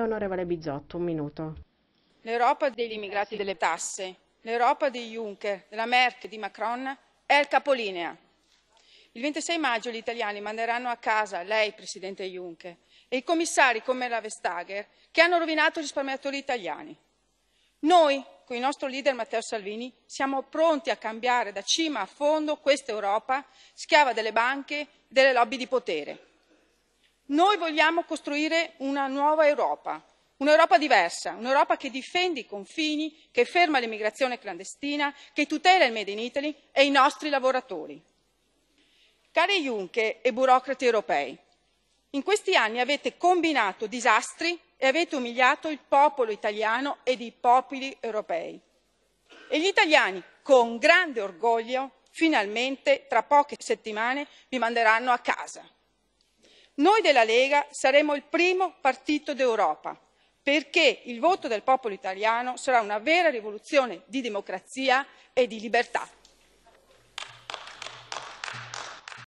Onorevole Bizzotto, un minuto. L'Europa degli immigrati delle tasse, l'Europa di Juncker, della Merkel, di Macron è il capolinea. Il 26 maggio gli italiani manderanno a casa lei, Presidente Juncker, e i commissari come la Vestager che hanno rovinato gli risparmiatori italiani. Noi, con il nostro leader Matteo Salvini, siamo pronti a cambiare da cima a fondo questa Europa schiava delle banche e delle lobby di potere. Noi vogliamo costruire una nuova Europa, un'Europa diversa, un'Europa che difende i confini, che ferma l'immigrazione clandestina, che tutela il Made in Italy e i nostri lavoratori. Cari Juncker e burocrati europei, in questi anni avete combinato disastri e avete umiliato il popolo italiano ed i popoli europei. E gli italiani, con grande orgoglio, finalmente, tra poche settimane, vi manderanno a casa noi della lega saremo il primo partito d'europa perché il voto del popolo italiano sarà una vera rivoluzione di democrazia e di libertà.